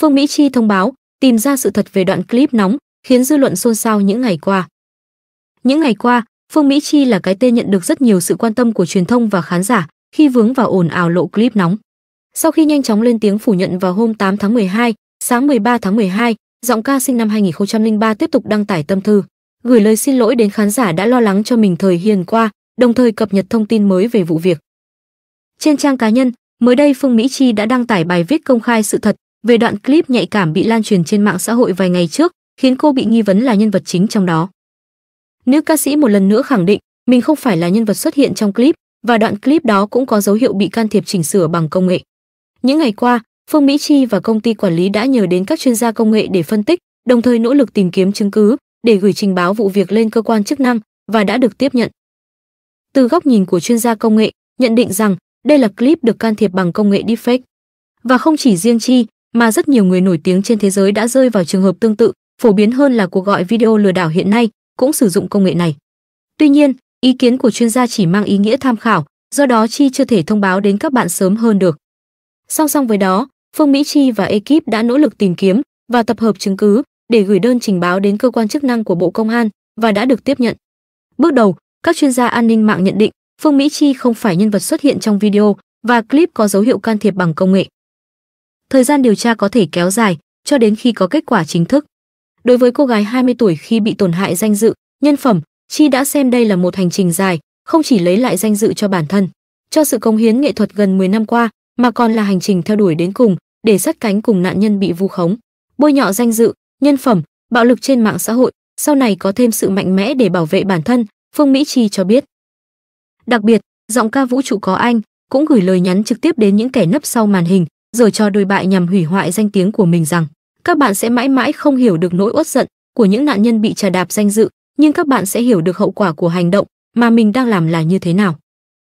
Phương Mỹ Chi thông báo, tìm ra sự thật về đoạn clip nóng, khiến dư luận xôn xao những ngày qua. Những ngày qua, Phương Mỹ Chi là cái tên nhận được rất nhiều sự quan tâm của truyền thông và khán giả khi vướng vào ồn ào lộ clip nóng. Sau khi nhanh chóng lên tiếng phủ nhận vào hôm 8 tháng 12, sáng 13 tháng 12, giọng ca sinh năm 2003 tiếp tục đăng tải tâm thư, gửi lời xin lỗi đến khán giả đã lo lắng cho mình thời hiền qua, đồng thời cập nhật thông tin mới về vụ việc. Trên trang cá nhân, mới đây Phương Mỹ Chi đã đăng tải bài viết công khai sự thật về đoạn clip nhạy cảm bị lan truyền trên mạng xã hội vài ngày trước, khiến cô bị nghi vấn là nhân vật chính trong đó. Nữ ca sĩ một lần nữa khẳng định mình không phải là nhân vật xuất hiện trong clip và đoạn clip đó cũng có dấu hiệu bị can thiệp chỉnh sửa bằng công nghệ. Những ngày qua, Phương Mỹ Chi và công ty quản lý đã nhờ đến các chuyên gia công nghệ để phân tích, đồng thời nỗ lực tìm kiếm chứng cứ để gửi trình báo vụ việc lên cơ quan chức năng và đã được tiếp nhận. Từ góc nhìn của chuyên gia công nghệ, nhận định rằng đây là clip được can thiệp bằng công nghệ deepfake. Và không chỉ riêng Chi, mà rất nhiều người nổi tiếng trên thế giới đã rơi vào trường hợp tương tự, phổ biến hơn là cuộc gọi video lừa đảo hiện nay cũng sử dụng công nghệ này. Tuy nhiên, ý kiến của chuyên gia chỉ mang ý nghĩa tham khảo, do đó chi chưa thể thông báo đến các bạn sớm hơn được. Song song với đó, Phương Mỹ Chi và ekip đã nỗ lực tìm kiếm và tập hợp chứng cứ để gửi đơn trình báo đến cơ quan chức năng của Bộ Công an và đã được tiếp nhận. Bước đầu, các chuyên gia an ninh mạng nhận định Phương Mỹ Chi không phải nhân vật xuất hiện trong video và clip có dấu hiệu can thiệp bằng công nghệ thời gian điều tra có thể kéo dài cho đến khi có kết quả chính thức. Đối với cô gái 20 tuổi khi bị tổn hại danh dự, nhân phẩm, Chi đã xem đây là một hành trình dài, không chỉ lấy lại danh dự cho bản thân, cho sự cống hiến nghệ thuật gần 10 năm qua, mà còn là hành trình theo đuổi đến cùng, để sát cánh cùng nạn nhân bị vu khống, bôi nhọ danh dự, nhân phẩm, bạo lực trên mạng xã hội, sau này có thêm sự mạnh mẽ để bảo vệ bản thân, Phương Mỹ Chi cho biết. Đặc biệt, giọng ca vũ trụ có anh cũng gửi lời nhắn trực tiếp đến những kẻ nấp sau màn hình, rồi cho đôi bại nhằm hủy hoại danh tiếng của mình rằng các bạn sẽ mãi mãi không hiểu được nỗi uất giận của những nạn nhân bị trà đạp danh dự, nhưng các bạn sẽ hiểu được hậu quả của hành động mà mình đang làm là như thế nào.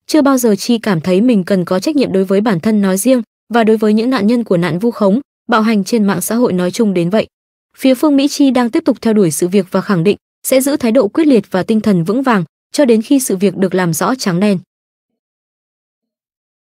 Chưa bao giờ Chi cảm thấy mình cần có trách nhiệm đối với bản thân nói riêng và đối với những nạn nhân của nạn vu khống, bạo hành trên mạng xã hội nói chung đến vậy. Phía Phương Mỹ Chi đang tiếp tục theo đuổi sự việc và khẳng định sẽ giữ thái độ quyết liệt và tinh thần vững vàng cho đến khi sự việc được làm rõ trắng đen.